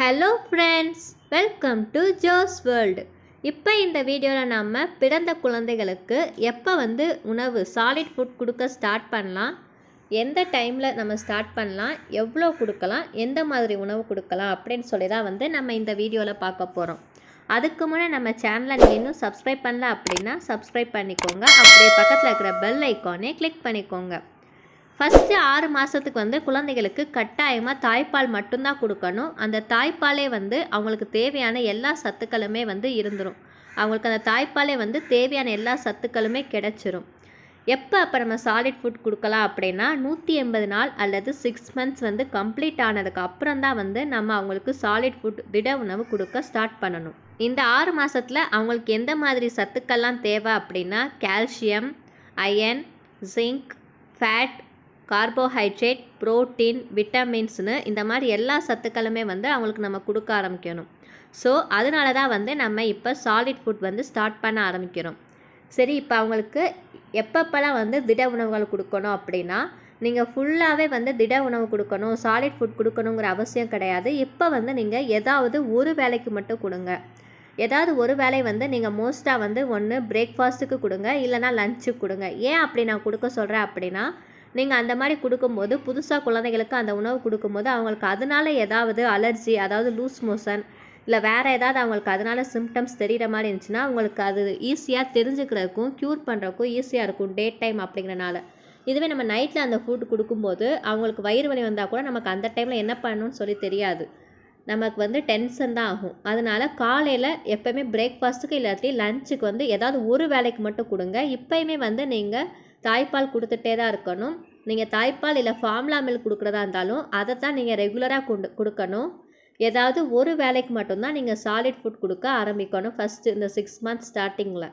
hello friends welcome to Jo's world இப்போ இந்த வீடியோவில் நம்ம பிறந்த குழந்தைகளுக்கு எப்போ வந்து உணவு சாலிட் ஃபுட் கொடுக்க ஸ்டார்ட் பண்ணலாம் எந்த டைமில் நம்ம ஸ்டார்ட் பண்ணலாம் எவ்வளோ கொடுக்கலாம் எந்த மாதிரி உணவு கொடுக்கலாம் அப்படின்னு சொல்லி தான் வந்து நம்ம இந்த வீடியோவில் பார்க்க போகிறோம் அதுக்கு முன்னே நம்ம சேனலை நீங்கள் இன்னும் சப்ஸ்கிரைப் பண்ணல அப்படின்னா சப்ஸ்கிரைப் பண்ணிக்கோங்க அப்படியே பக்கத்தில் இருக்கிற பெல் ஐக்கானே கிளிக் பண்ணிக்கோங்க ஃபஸ்ட்டு ஆறு மாதத்துக்கு வந்து குழந்தைகளுக்கு கட்டாயமாக தாய்ப்பால் மட்டும்தான் கொடுக்கணும் அந்த தாய்ப்பாலே வந்து அவங்களுக்கு தேவையான எல்லா சத்துக்களுமே வந்து இருந்துடும் அவங்களுக்கு அந்த தாய்ப்பாலே வந்து தேவையான எல்லா சத்துக்களுமே கிடச்சிரும் எப்போ அப்போ நம்ம சாலிட் ஃபுட் கொடுக்கலாம் அப்படின்னா நூற்றி எண்பது நாள் அல்லது சிக்ஸ் மந்த்ஸ் வந்து கம்ப்ளீட் ஆனதுக்கு அப்புறம் தான் வந்து நம்ம அவங்களுக்கு சாலிட் ஃபுட் திட உணவு கொடுக்க ஸ்டார்ட் பண்ணணும் இந்த ஆறு மாதத்தில் அவங்களுக்கு எந்த மாதிரி சத்துக்கள்லாம் தேவை அப்படின்னா calcium iron zinc fat carbohydrate protein விட்டமின்ஸ்னு இந்த மாதிரி எல்லா சத்துக்களுமே வந்து அவங்களுக்கு நம்ம கொடுக்க ஆரம்பிக்கணும் ஸோ அதனால தான் வந்து நம்ம இப்போ சாலிட் ஃபுட் வந்து ஸ்டார்ட் பண்ண ஆரம்பிக்கிறோம் சரி இப்போ அவங்களுக்கு எப்பப்பெல்லாம் வந்து திட உணவுகள் கொடுக்கணும் அப்படின்னா நீங்கள் ஃபுல்லாகவே வந்து திட உணவு கொடுக்கணும் சாலிட் ஃபுட் கொடுக்கணுங்கிற அவசியம் கிடையாது இப்போ வந்து நீங்கள் ஏதாவது ஒரு வேலைக்கு மட்டும் கொடுங்க ஏதாவது ஒரு வேலை வந்து நீங்கள் மோஸ்ட்டாக வந்து ஒன்று பிரேக்ஃபாஸ்ட்டுக்கு கொடுங்க இல்லைனா லஞ்சுக்கு கொடுங்க ஏன் அப்படி நான் கொடுக்க சொல்கிறேன் அப்படின்னா நீங்கள் அந்த மாதிரி கொடுக்கும்போது புதுசாக குழந்தைகளுக்கு அந்த உணவு கொடுக்கும்போது அவங்களுக்கு அதனால் ஏதாவது அலர்ஜி அதாவது லூஸ் மோஷன் இல்லை வேறு ஏதாவது அவங்களுக்கு அதனால் சிம்டம்ஸ் தெரிகிற மாதிரி இருந்துச்சுன்னா அவங்களுக்கு அது ஈஸியாக தெரிஞ்சுக்கிறதுக்கும் க்யூர் பண்ணுறதுக்கும் ஈஸியாக இருக்கும் டே டைம் அப்படிங்கிறனால இதுவே நம்ம நைட்டில் அந்த ஃபுட் கொடுக்கும்போது அவங்களுக்கு வயிறு வலி வந்தால் கூட நமக்கு அந்த டைமில் என்ன பண்ணணும்னு சொல்லி தெரியாது நமக்கு வந்து டென்ஷன் தான் ஆகும் அதனால் காலையில் எப்போயுமே பிரேக்ஃபாஸ்ட்டுக்கு இல்லாட்டி லஞ்சுக்கு வந்து ஏதாவது ஒரு வேலைக்கு மட்டும் கொடுங்க இப்போயுமே வந்து நீங்கள் தாய்ப்பால் கொடுத்துட்டே தான் இருக்கணும் நீங்கள் தாய்ப்பால் இல்லை ஃபார்ம்லா மில் கொடுக்குறதா இருந்தாலும் அதை தான் நீங்கள் ரெகுலராக கொண்டு கொடுக்கணும் ஏதாவது ஒரு வேலைக்கு மட்டும்தான் நீங்கள் சாலிட் ஃபுட் கொடுக்க ஆரம்பிக்கணும் ஃபஸ்ட்டு இந்த சிக்ஸ் மந்த்ஸ் ஸ்டார்டிங்கில்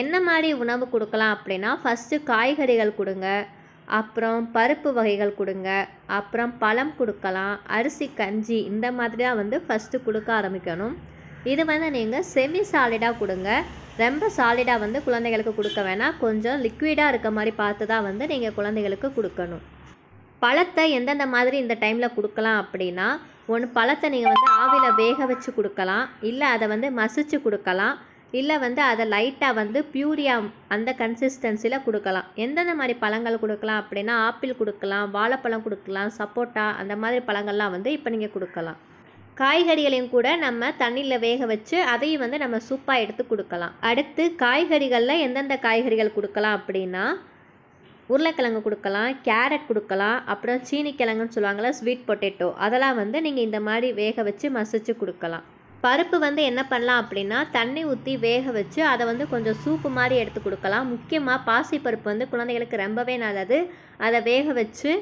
என்ன மாதிரி உணவு கொடுக்கலாம் அப்படின்னா ஃபஸ்ட்டு காய்கறிகள் கொடுங்க அப்புறம் பருப்பு வகைகள் கொடுங்க அப்புறம் பழம் கொடுக்கலாம் அரிசி கஞ்சி இந்த மாதிரி தான் வந்து ஃபஸ்ட்டு கொடுக்க ஆரம்பிக்கணும் இது வந்து நீங்கள் செமி சாலிடாக கொடுங்க ரொம்ப சாலிடாக வந்து குழந்தைகளுக்கு கொடுக்க வேணாம் கொஞ்சம் லிக்விடாக இருக்க மாதிரி பார்த்து தான் வந்து நீங்கள் குழந்தைகளுக்கு கொடுக்கணும் பழத்தை எந்தெந்த மாதிரி இந்த டைமில் கொடுக்கலாம் அப்படின்னா ஒன்று பழத்தை நீங்கள் வந்து ஆவியில் வேக வச்சு கொடுக்கலாம் இல்லை அதை வந்து மசிச்சு கொடுக்கலாம் இல்லை வந்து அதை லைட்டாக வந்து பியூரியா அந்த கன்சிஸ்டன்சியில் கொடுக்கலாம் எந்தெந்த மாதிரி பழங்கள் கொடுக்கலாம் அப்படின்னா ஆப்பிள் கொடுக்கலாம் வாழைப்பழம் கொடுக்கலாம் சப்போட்டா அந்த மாதிரி பழங்கள்லாம் வந்து இப்போ நீங்கள் கொடுக்கலாம் காய்கறிகளையும் கூட நம்ம தண்ணியில் வேக வச்சு அதையும் வந்து நம்ம சூப்பாக எடுத்து கொடுக்கலாம் அடுத்து காய்கறிகளில் எந்தெந்த காய்கறிகள் கொடுக்கலாம் அப்படின்னா உருளைக்கிழங்கு கொடுக்கலாம் கேரட் கொடுக்கலாம் அப்புறம் சீனிக்கிழங்குன்னு சொல்லுவாங்களா ஸ்வீட் பொட்டேட்டோ அதெல்லாம் வந்து நீங்கள் இந்த மாதிரி வேக வச்சு மசிச்சு கொடுக்கலாம் பருப்பு வந்து என்ன பண்ணலாம் அப்படின்னா தண்ணி ஊற்றி வேக வச்சு அதை வந்து கொஞ்சம் சூப்பு மாதிரி எடுத்து கொடுக்கலாம் முக்கியமாக பாசிப்பருப்பு வந்து குழந்தைகளுக்கு ரொம்பவே நல்லது அதை வேக வச்சு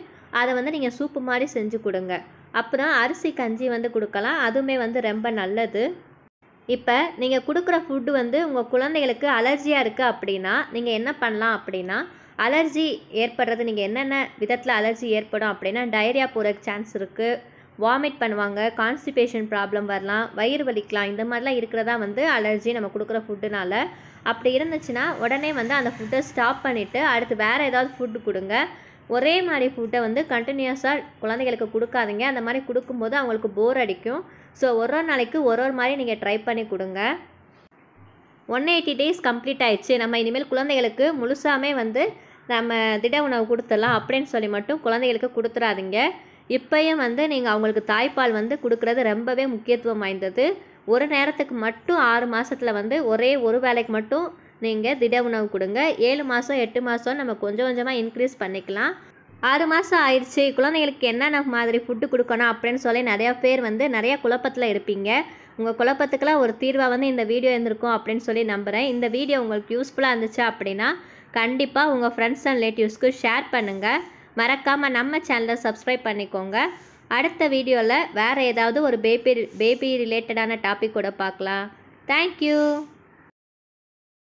அதை வந்து நீங்கள் சூப்பு மாதிரி செஞ்சு கொடுங்க அப்புறம் அரிசி கஞ்சி வந்து கொடுக்கலாம் அதுவுமே வந்து ரொம்ப நல்லது இப்போ நீங்கள் கொடுக்குற ஃபுட்டு வந்து உங்கள் குழந்தைகளுக்கு அலர்ஜியாக இருக்குது அப்படின்னா நீங்கள் என்ன பண்ணலாம் அப்படின்னா அலர்ஜி ஏற்படுறது நீங்கள் என்னென்ன விதத்தில் அலர்ஜி ஏற்படும் அப்படின்னா டைரியா போகிறதுக்கு சான்ஸ் இருக்குது வாமிட் பண்ணுவாங்க கான்ஸ்டிபேஷன் ப்ராப்ளம் வரலாம் வயிறு வலிக்கலாம் இந்த மாதிரிலாம் இருக்கிறதா வந்து அலர்ஜி நம்ம கொடுக்குற ஃபுட்டுனால அப்படி இருந்துச்சுன்னா உடனே வந்து அந்த ஃபுட்டை ஸ்டாப் பண்ணிவிட்டு அடுத்து வேறு ஏதாவது ஃபுட்டு கொடுங்க ஒரே மாதிரி ஃபுட்டை வந்து கண்டினியூஸாக குழந்தைகளுக்கு கொடுக்காதீங்க அந்த மாதிரி கொடுக்கும்போது அவங்களுக்கு போர் அடிக்கும் ஸோ ஒரு ஒரு நாளைக்கு ஒரு ஒரு மாதிரி நீங்கள் ட்ரை பண்ணி கொடுங்க ஒன் எயிட்டி டேஸ் கம்ப்ளீட் ஆயிடுச்சு நம்ம இனிமேல் குழந்தைகளுக்கு முழுசாமே வந்து நம்ம திட உணவு கொடுத்துடலாம் அப்படின்னு சொல்லி மட்டும் குழந்தைகளுக்கு கொடுத்துடாதீங்க இப்போயும் வந்து நீங்கள் அவங்களுக்கு தாய்ப்பால் வந்து கொடுக்குறது ரொம்பவே முக்கியத்துவம் வாய்ந்தது ஒரு நேரத்துக்கு மட்டும் ஆறு மாதத்தில் வந்து ஒரே ஒரு வேலைக்கு மட்டும் நீங்கள் திட உணவு கொடுங்க ஏழு மாதம் எட்டு மாதம் நம்ம கொஞ்சம் கொஞ்சமாக இன்க்ரீஸ் பண்ணிக்கலாம் ஆறு மாதம் ஆயிடுச்சு குழந்தைங்களுக்கு என்னென்ன மாதிரி ஃபுட்டு கொடுக்கணும் அப்படின்னு சொல்லி நிறையா பேர் வந்து நிறையா குழப்பத்தில் இருப்பீங்க உங்கள் குழப்பத்துக்கெல்லாம் ஒரு தீர்வாக வந்து இந்த வீடியோ இருந்திருக்கும் அப்படின்னு சொல்லி நம்புகிறேன் இந்த வீடியோ உங்களுக்கு யூஸ்ஃபுல்லாக இருந்துச்சு அப்படின்னா கண்டிப்பாக உங்கள் ஃப்ரெண்ட்ஸ் அண்ட் ரிலேட்டிவ்ஸ்க்கு ஷேர் பண்ணுங்கள் மறக்காமல் நம்ம சேனலை சப்ஸ்கிரைப் பண்ணிக்கோங்க அடுத்த வீடியோவில் வேறு ஏதாவது ஒரு பேபி பேபி ரிலேட்டடான டாபிக் கூட பார்க்கலாம் தேங்க்யூ